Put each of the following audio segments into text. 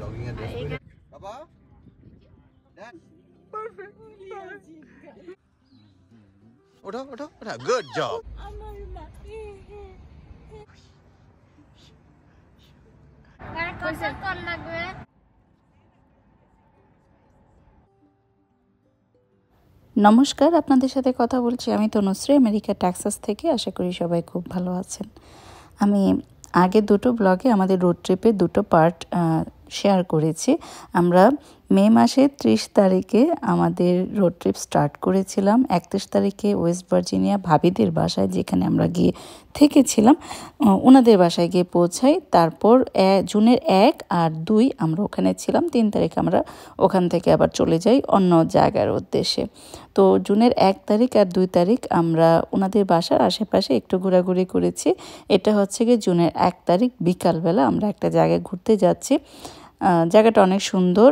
Jogging এর dress বাবা perfect ওঠো ওঠো ওঠো গুড জব নমস্কার আপনাদের সাথে কথা বলছি আমি তনুশ্রী আমেরিকা ট্যাক্সাস থেকে আশা করি সবাই খুব ভালো আছেন আমি আগে দুটো ব্লগে আমাদের রোড ট্রিপে দুটো পার্ট শেয়ার করেছি আমরা মে মাসের ত্রিশ তারিখে আমাদের রোড ট্রিপ স্টার্ট করেছিলাম একত্রিশ তারিখে ওয়েস্ট ভার্জিনিয়া ভাবিদের বাসায় যেখানে আমরা গিয়ে থেকেছিলাম ওনাদের বাসায় গিয়ে পৌঁছাই তারপর জুনের এক আর দুই আমরা ওখানে ছিলাম তিন তারিখ আমরা ওখান থেকে আবার চলে যাই অন্য জায়গার উদ্দেশ্যে তো জুনের এক তারিখ আর দুই তারিখ আমরা ওনাদের বাসার আশেপাশে একটু ঘোরাঘুরি করেছি এটা হচ্ছে গিয়ে জুনের এক তারিখ বিকালবেলা আমরা একটা জায়গায় ঘুরতে যাচ্ছি জায়গাটা অনেক সুন্দর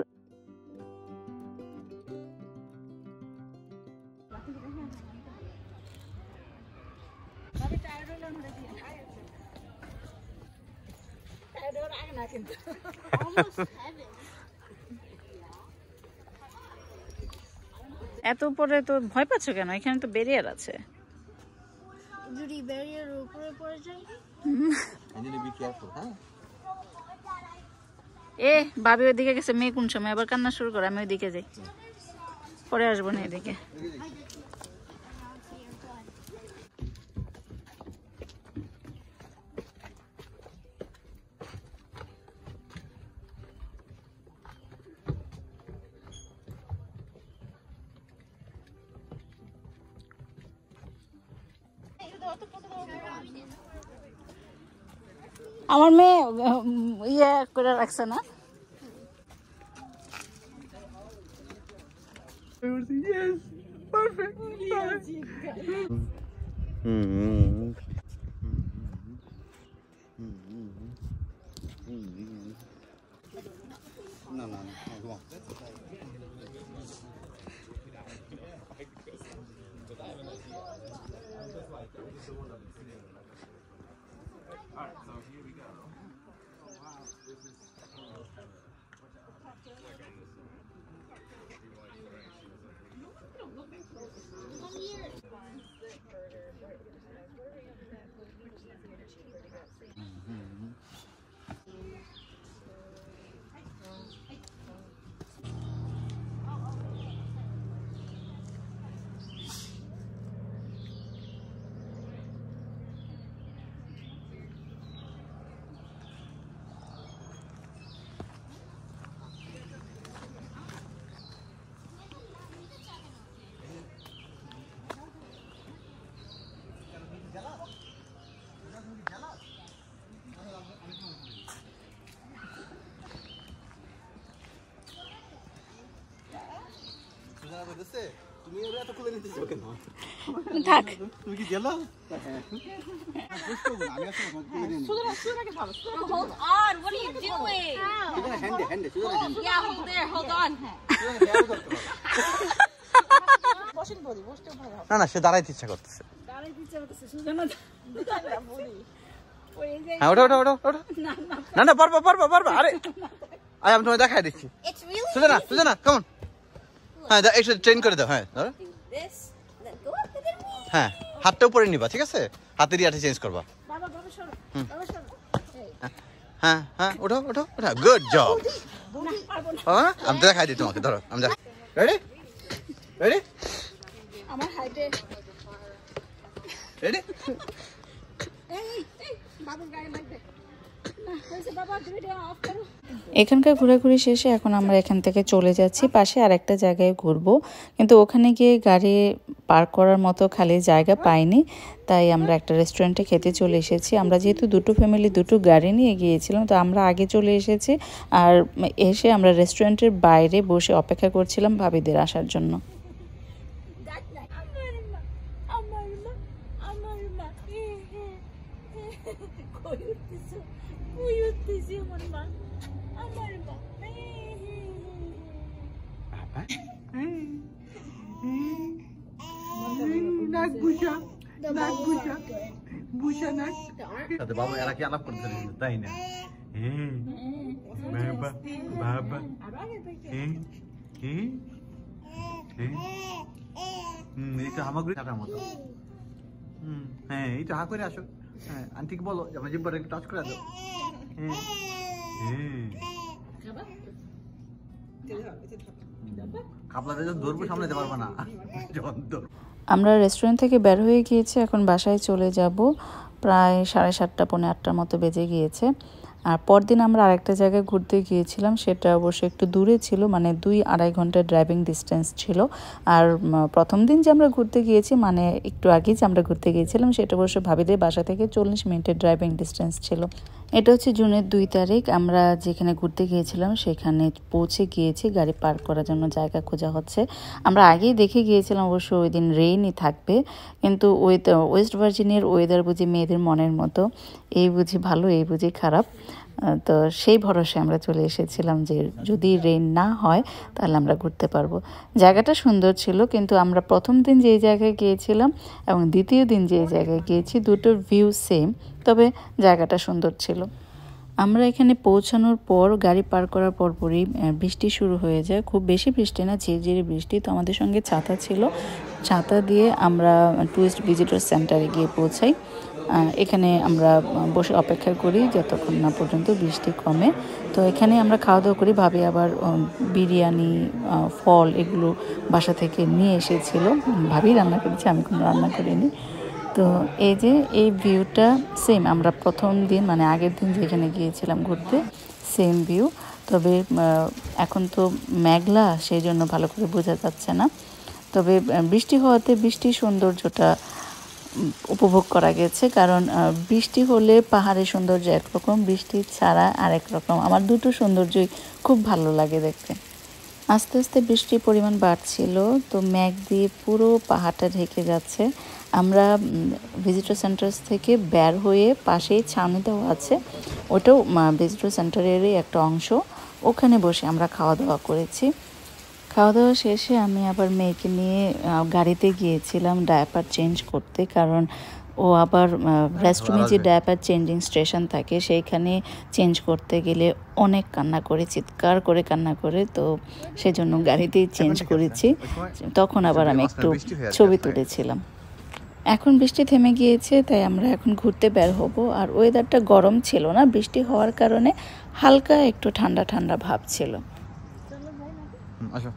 এত উপরে তো ভয় পাচ্ছ কেন এখানে তো ব্যারিয়ার আছে যদি ব্যারিয়ার উপরে পড়ে হ্যাঁ? এ ভাবি ওইদিকে গেছে মেয়ে কোন সময় আবার কান্না শুরু করে আমি ওইদিকে যাই পরে আসবো না এদিকে আচ্ছা। আমার মেয়ে ইয়ে করে রাখছে না না না না না সে দাঁড়াইতে ইচ্ছা করতেছে না না পারবা পারবো পারবা আরে আমি তোমায় দেখাই দিচ্ছি না না কেমন হ্যাঁ একটু ট্রেন করে দাও হ্যাঁ ধরো হ্যাঁ হাতটা উপরে নিবা ঠিক আছে হাতের ইয়াটা চেঞ্জ করবা হ্যাঁ হ্যাঁ ওঠো ওঠো ওঠো গুড জব হ্যাঁ আমি তো দেখাই দিই তোমাকে ধরো আমি দেখ রেডি রেডি আমার হাইটে রেডি এই এই বাবুর গায়ে লাগবে এখানকার ঘোরাঘুরি শেষে এখন আমরা এখান থেকে চলে যাচ্ছি পাশে আর একটা জায়গায় ঘুরবো কিন্তু ওখানে গিয়ে গাড়ি পার্ক করার মতো খালি জায়গা পাইনি তাই আমরা একটা রেস্টুরেন্টে খেতে চলে এসেছি আমরা যেহেতু দুটো ফ্যামিলি দুটো গাড়ি নিয়ে গিয়েছিলাম তো আমরা আগে চলে এসেছি আর এসে আমরা রেস্টুরেন্টের বাইরে বসে অপেক্ষা করছিলাম ভাবিদের আসার জন্য কই উঠতেছো কই উঠতেছি আমার মা আমার মা নাক বুঝা তাই না বাবা বাবা এটা হামাগুড়ি কাটার মতো হ্যাঁ এইটা হা করে আসো হ্যাঁ, বলো আমার একটু টাচ করে দাও হ্যাঁ। হ্যাঁ। আমরা রেস্টুরেন্ট থেকে বের হয়ে গিয়েছি এখন বাসায় চলে যাব প্রায় সাড়ে সাতটা পৌনে আটটার মতো বেজে গিয়েছে আর পরদিন আমরা আরেকটা জায়গায় ঘুরতে গিয়েছিলাম সেটা অবশ্য একটু দূরে ছিল মানে দুই আড়াই ঘন্টা ড্রাইভিং ডিস্টেন্স ছিল আর প্রথম দিন যে আমরা ঘুরতে গিয়েছি মানে একটু আগেই যে আমরা ঘুরতে গিয়েছিলাম সেটা অবশ্য ভাবিদের বাসা থেকে চল্লিশ মিনিটের ড্রাইভিং ডিস্টেন্স ছিল এটা হচ্ছে জুনের দুই তারিখ আমরা যেখানে ঘুরতে গিয়েছিলাম সেখানে পৌঁছে গিয়েছি গাড়ি পার্ক করার জন্য জায়গা খোঁজা হচ্ছে আমরা আগেই দেখে গিয়েছিলাম অবশ্য ওই দিন রেইনই থাকবে কিন্তু ওয়েস্ট ভার্জিনের ওয়েদার বুঝি মেয়েদের মনের মতো এই বুঝি ভালো এই বুঝি খারাপ তো সেই ভরসে আমরা চলে এসেছিলাম যে যদি রেন না হয় তাহলে আমরা ঘুরতে পারবো জায়গাটা সুন্দর ছিল কিন্তু আমরা প্রথম দিন যেই জায়গায় গিয়েছিলাম এবং দ্বিতীয় দিন যেই জায়গায় গিয়েছি দুটোর ভিউ সেম তবে জায়গাটা সুন্দর ছিল আমরা এখানে পৌঁছানোর পর গাড়ি পার করার পরপরই বৃষ্টি শুরু হয়ে যায় খুব বেশি বৃষ্টি না ঝিরঝিরে বৃষ্টি তো আমাদের সঙ্গে ছাতা ছিল ছাতা দিয়ে আমরা টুরিস্ট ভিজিটর সেন্টারে গিয়ে পৌঁছাই এখানে আমরা বসে অপেক্ষা করি যতক্ষণ না পর্যন্ত বৃষ্টি কমে তো এখানে আমরা খাওয়া দাওয়া করি ভাবি আবার বিরিয়ানি ফল এগুলো বাসা থেকে নিয়ে এসেছিল ভাবি রান্না করেছি আমি কোনো রান্না করিনি তো এই যে এই ভিউটা সেম আমরা প্রথম দিন মানে আগের দিন যেখানে গিয়েছিলাম ঘুরতে সেম ভিউ তবে এখন তো মেঘলা সেই জন্য ভালো করে বোঝা যাচ্ছে না তবে বৃষ্টি হওয়াতে বৃষ্টির সৌন্দর্যটা উপভোগ করা গেছে কারণ বৃষ্টি হলে পাহাড়ের সৌন্দর্য একরকম বৃষ্টি ছাড়া আরেক রকম আমার দুটো সৌন্দর্যই খুব ভালো লাগে দেখতে আস্তে আস্তে বৃষ্টির পরিমাণ বাড়ছিল তো ম্যাগ দিয়ে পুরো পাহাড়টা ঢেকে যাচ্ছে আমরা ভিজিটর সেন্টার থেকে বের হয়ে পাশেই ছাউনি দেওয়া আছে ওটাও ভিজিটর সেন্টারেরই একটা অংশ ওখানে বসে আমরা খাওয়া দাওয়া করেছি খাওয়া দাওয়া শেষে আমি আবার মেয়েকে নিয়ে গাড়িতে গিয়েছিলাম ডায়াপার চেঞ্জ করতে কারণ ও আবার হ্যাঁ, রেস্টরুমে যে ডায়াপার চেঞ্জিং স্টেশন থাকে সেইখানে চেঞ্জ করতে গেলে অনেক কান্না করে চিৎকার করে কান্না করে তো সেজন্য গাড়িতেই চেঞ্জ করেছি তখন আবার আমি একটু ছবি তুলেছিলাম এখন বৃষ্টি থেমে গিয়েছে তাই আমরা এখন ঘুরতে বের হব আর ওয়েদারটা গরম ছিল না বৃষ্টি হওয়ার কারণে হালকা একটু ঠান্ডা ঠান্ডা ভাব ছিল আচ্ছা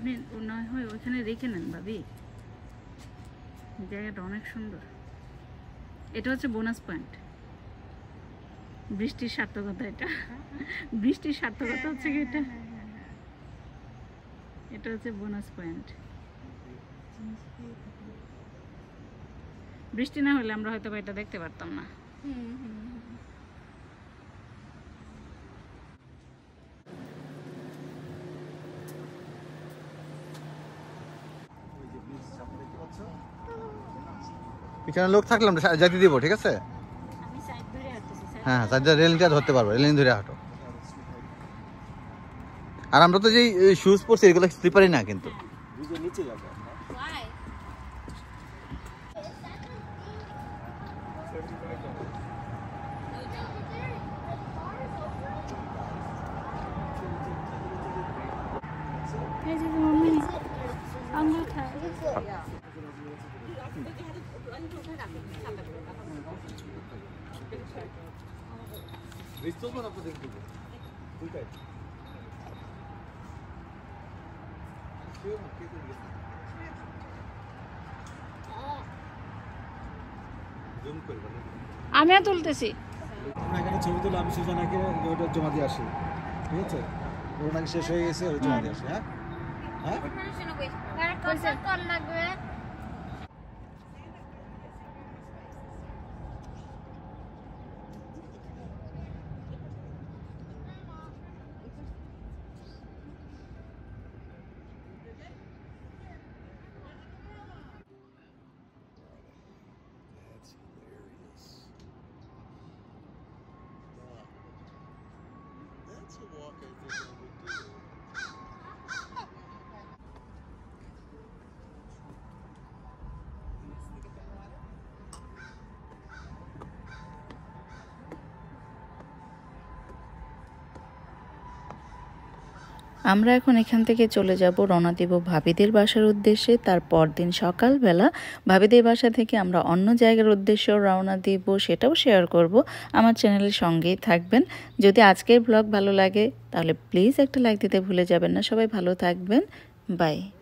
আপনি নয় হয় ওইখানে রেখে নেন ভাবি জায়গাটা অনেক সুন্দর এটা হচ্ছে বোনাস পয়েন্ট বৃষ্টির সার্থকতা এটা বৃষ্টির সার্থকতা হচ্ছে এটা এটা হচ্ছে বোনাস পয়েন্ট বৃষ্টি না হলে আমরা হয়তো এটা দেখতে পারতাম না হুম হুম পিছনে লোক থাকলাম যেতে দিব ঠিক আছে হ্যাঁ হ্যাঁ রেলিংটা ধরতে পারবো রেলিং ধরে হাঁটো আর আমরা তো যেই শুজ পরছি এগুলো স্লিপারই না কিন্তু হ্যাঁ। Yeah. আমিও তুলতেছি এখানে ছবি তুলে আমি আগে ওইটা জমা দিয়ে আসি ঠিক আছে ওর শেষ হয়ে গেছে ওই জমা দিয়ে আসি হ্যাঁ হ্যাঁ লাগবে walk, I think I would do আমরা এখন এখান থেকে চলে যাব রওনা দেব ভাবিদের বাসার উদ্দেশ্যে তার পরদিন সকালবেলা ভাবিদের বাসা থেকে আমরা অন্য জায়গার উদ্দেশ্যেও রওনা দেব সেটাও শেয়ার করব আমার চ্যানেলের সঙ্গেই থাকবেন যদি আজকের ব্লগ ভালো লাগে তাহলে প্লিজ একটা লাইক দিতে ভুলে যাবেন না সবাই ভালো থাকবেন বাই